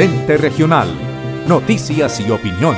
Lente Regional. Noticias y opinión.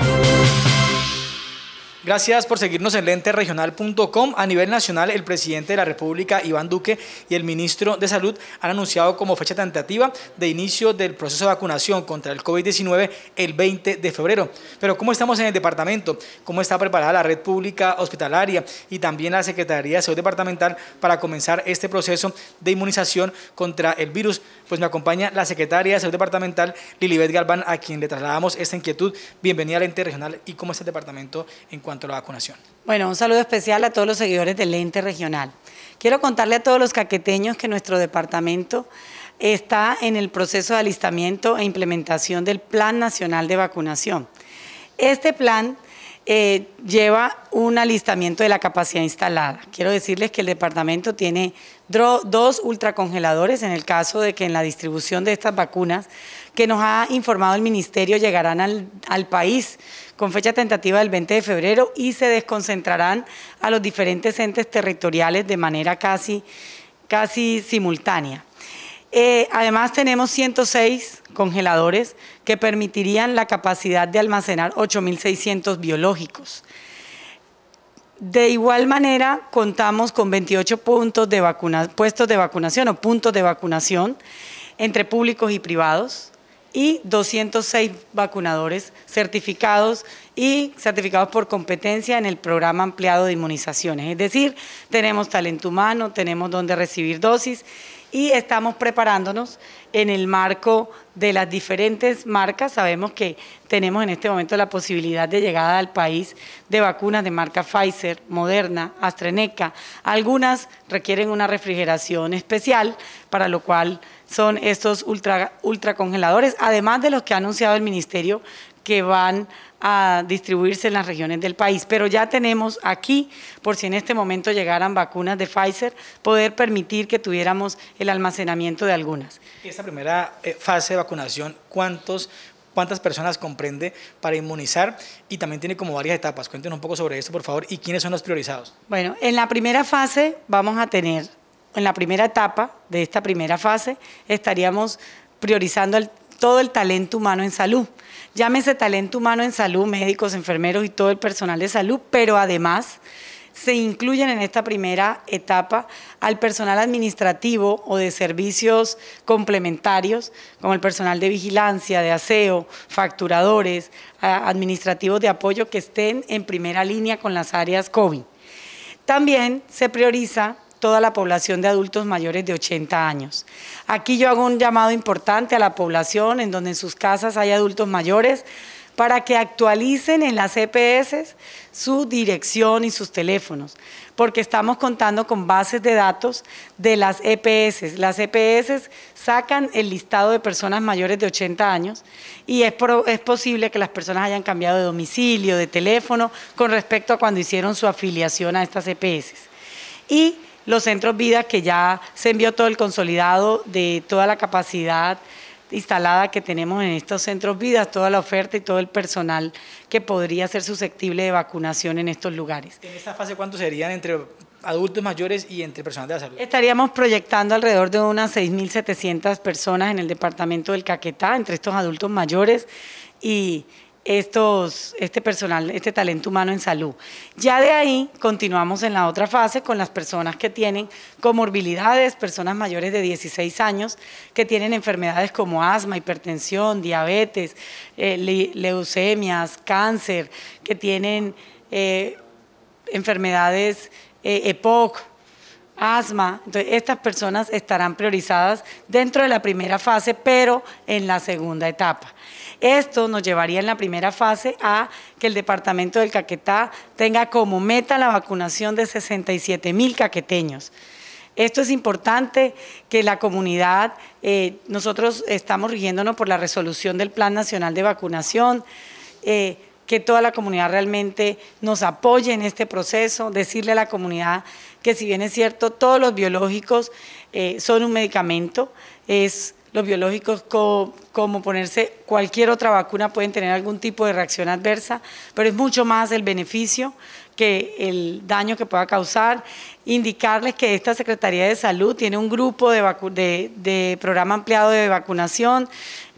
Gracias por seguirnos en lenteregional.com. A nivel nacional, el presidente de la República, Iván Duque, y el ministro de Salud han anunciado como fecha tentativa de inicio del proceso de vacunación contra el COVID-19 el 20 de febrero. Pero ¿cómo estamos en el departamento? ¿Cómo está preparada la red pública hospitalaria y también la Secretaría de Salud Departamental para comenzar este proceso de inmunización contra el virus? pues me acompaña la secretaria de Salud Departamental, Lilibet Galván, a quien le trasladamos esta inquietud. Bienvenida al ente regional y cómo es el departamento en cuanto a la vacunación. Bueno, un saludo especial a todos los seguidores del ente regional. Quiero contarle a todos los caqueteños que nuestro departamento está en el proceso de alistamiento e implementación del Plan Nacional de Vacunación. Este plan eh, lleva un alistamiento de la capacidad instalada. Quiero decirles que el departamento tiene dos ultracongeladores en el caso de que en la distribución de estas vacunas que nos ha informado el ministerio llegarán al, país con fecha tentativa del 20 de febrero y se desconcentrarán a los diferentes entes territoriales de manera casi simultánea. Eh, además tenemos 106 congeladores que permitirían la capacidad de almacenar 8.600 biológicos. De igual manera, contamos con 28 puntos de puestos de vacunación o puntos de vacunación entre públicos y privados y 206 vacunadores certificados y certificados por competencia en el programa ampliado de inmunizaciones. Es decir, tenemos talento humano, tenemos donde recibir dosis y estamos preparándonos en el marco de las diferentes marcas. Sabemos que tenemos en este momento la posibilidad de llegada al país de vacunas de marca Pfizer, Moderna, AstraZeneca. Algunas requieren una refrigeración especial, para lo cual son estos ultra, ultracongeladores, además de los que ha anunciado el Ministerio que van a distribuirse en las regiones del país. Pero ya tenemos aquí, por si en este momento llegaran vacunas de Pfizer, poder permitir que tuviéramos el almacenamiento de algunas. Esta primera eh, fase de vacunación, ¿cuántos cuántas personas comprende para inmunizar y también tiene como varias etapas. Cuéntenos un poco sobre esto, por favor, y quiénes son los priorizados. Bueno, en la primera fase vamos a tener, en la primera etapa de esta primera fase, estaríamos priorizando el, todo el talento humano en salud. Llámese talento humano en salud, médicos, enfermeros y todo el personal de salud, pero además se incluyen en esta primera etapa al personal administrativo o de servicios complementarios, como el personal de vigilancia, de aseo, facturadores, administrativos de apoyo que estén en primera línea con las áreas COVID. También se prioriza toda la población de adultos mayores de 80 años. Aquí yo hago un llamado importante a la población en donde en sus casas hay adultos mayores para que actualicen en las EPS su dirección y sus teléfonos, porque estamos contando con bases de datos de las EPS. Las EPS sacan el listado de personas mayores de 80 años y es, posible que las personas hayan cambiado de domicilio, de teléfono, con respecto a cuando hicieron su afiliación a estas EPS. Y los centros Vida, que ya se envió todo el consolidado de toda la capacidad instalada que tenemos en estos centros Vida, toda la oferta y todo el personal que podría ser susceptible de vacunación en estos lugares. ¿En esta fase cuántos serían entre adultos mayores y entre personas de la salud? Estaríamos proyectando alrededor de unas 6.700 personas en el departamento del Caquetá, entre estos adultos mayores y estos, este personal, este talento humano en salud. Ya de ahí continuamos en la otra fase con las personas que tienen comorbilidades, personas mayores de 16 años que tienen enfermedades como asma, hipertensión, diabetes, eh, leucemias, cáncer, que tienen eh, enfermedades EPOC, eh, e asma. Entonces, estas personas estarán priorizadas dentro de la primera fase, pero en la segunda etapa. Esto nos llevaría en la primera fase a que el departamento del Caquetá tenga como meta la vacunación de 67 mil caqueteños. Esto es importante que la comunidad, eh, nosotros estamos rigiéndonos por la resolución del Plan Nacional de Vacunación. Eh, que toda la comunidad realmente nos apoye en este proceso, decirle a la comunidad que si bien es cierto, todos los biológicos eh, son un medicamento, es los biológicos como ponerse cualquier otra vacuna pueden tener algún tipo de reacción adversa, pero es mucho más el beneficio que el daño que pueda causar. Indicarles que esta Secretaría de Salud tiene un grupo de, de programa ampliado de vacunación,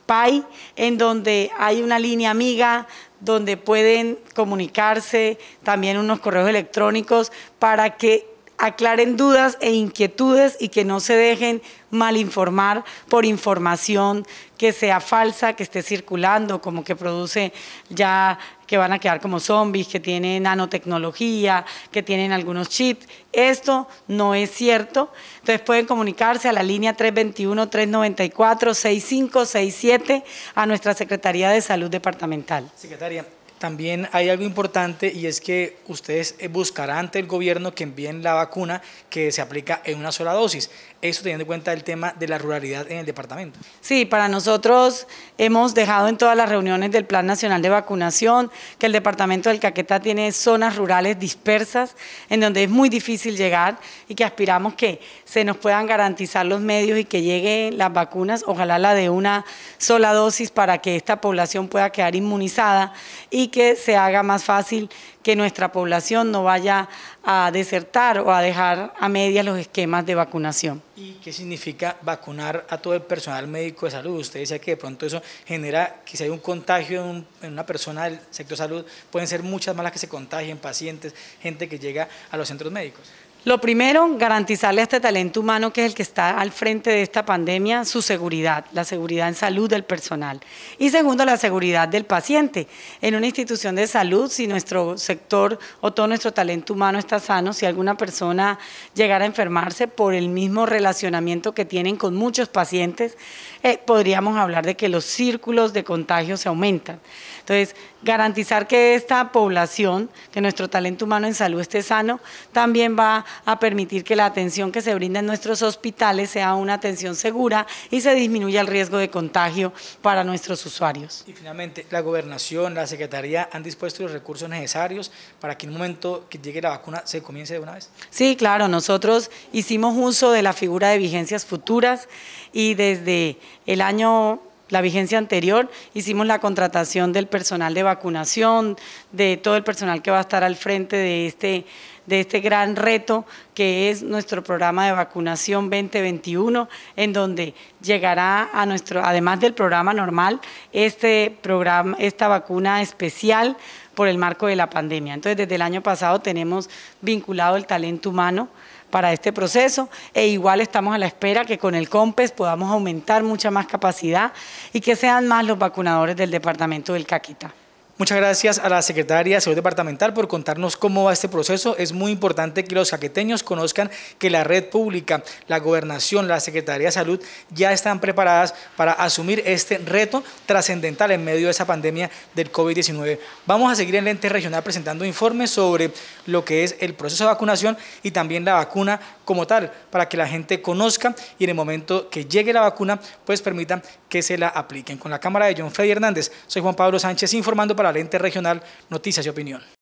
PAI, en donde hay una línea amiga donde pueden comunicarse, también unos correos electrónicos para que aclaren dudas e inquietudes y que no se dejen malinformar por información que sea falsa, que esté circulando, como que produce ya que van a quedar como zombies, que tienen nanotecnología, que tienen algunos chips. Esto no es cierto. Entonces pueden comunicarse a la línea 321-394-6567 a nuestra Secretaría de Salud Departamental. Secretaria, también hay algo importante y es que ustedes eh, buscarán ante el gobierno que envíen la vacuna que se aplica en una sola dosis. Eso teniendo en cuenta el tema de la ruralidad en el departamento. Sí, para nosotros hemos dejado en todas las reuniones del Plan Nacional de Vacunación que el departamento del Caquetá tiene zonas rurales dispersas en donde es muy difícil llegar y que aspiramos que se nos puedan garantizar los medios y que lleguen las vacunas, ojalá la de una sola dosis para que esta población pueda quedar inmunizada y y que se haga más fácil que nuestra población no vaya a desertar o a dejar a medias los esquemas de vacunación. ¿Y qué significa vacunar a todo el personal médico de salud? Usted dice que de pronto eso genera, que hay un contagio en, en una persona del sector salud, pueden ser muchas más las que se contagien, pacientes, gente que llega a los centros médicos. Lo primero, garantizarle a este talento humano que es el que está al frente de esta pandemia su seguridad, la seguridad en salud del personal. Y segundo, la seguridad del paciente. En una institución de salud, si nuestro sector o todo nuestro talento humano está sano, si alguna persona llegara a enfermarse por el mismo relacionamiento que tienen con muchos pacientes, eh, podríamos hablar de que los círculos de contagio se aumentan. Entonces, garantizar que esta población, que nuestro talento humano en salud esté sano, también va a permitir que la atención que se brinda en nuestros hospitales sea una atención segura y se disminuya el riesgo de contagio para nuestros usuarios. Y finalmente, la gobernación, la secretaría han dispuesto los recursos necesarios para que en un momento que llegue la vacuna se comience de una vez. Sí, claro, nosotros hicimos uso de la figura de vigencias futuras y desde el año la vigencia anterior, hicimos la contratación del personal de vacunación, de todo el personal que va a estar al frente de este, de este gran reto que es nuestro programa de vacunación 2021, en donde llegará a nuestro, además del programa normal, este programa, esta vacuna especial por el marco de la pandemia. Entonces, desde el año pasado tenemos vinculado el talento humano para este proceso e igual estamos a la espera que con el COMPES podamos aumentar mucha más capacidad y que sean más los vacunadores del departamento del Caquita. Muchas gracias a la Secretaría de Salud Departamental por contarnos cómo va este proceso. Es muy importante que los jaqueteños conozcan que la red pública, la gobernación, la Secretaría de Salud ya están preparadas para asumir este reto trascendental en medio de esa pandemia del COVID-19. Vamos a seguir en Lente Regional presentando informes sobre lo que es el proceso de vacunación y también la vacuna como tal, para que la gente conozca y en el momento que llegue la vacuna, pues permitan que se la apliquen. Con la cámara de John Freddy Hernández, soy Juan Pablo Sánchez informando para la Lente Regional Noticias y Opinión.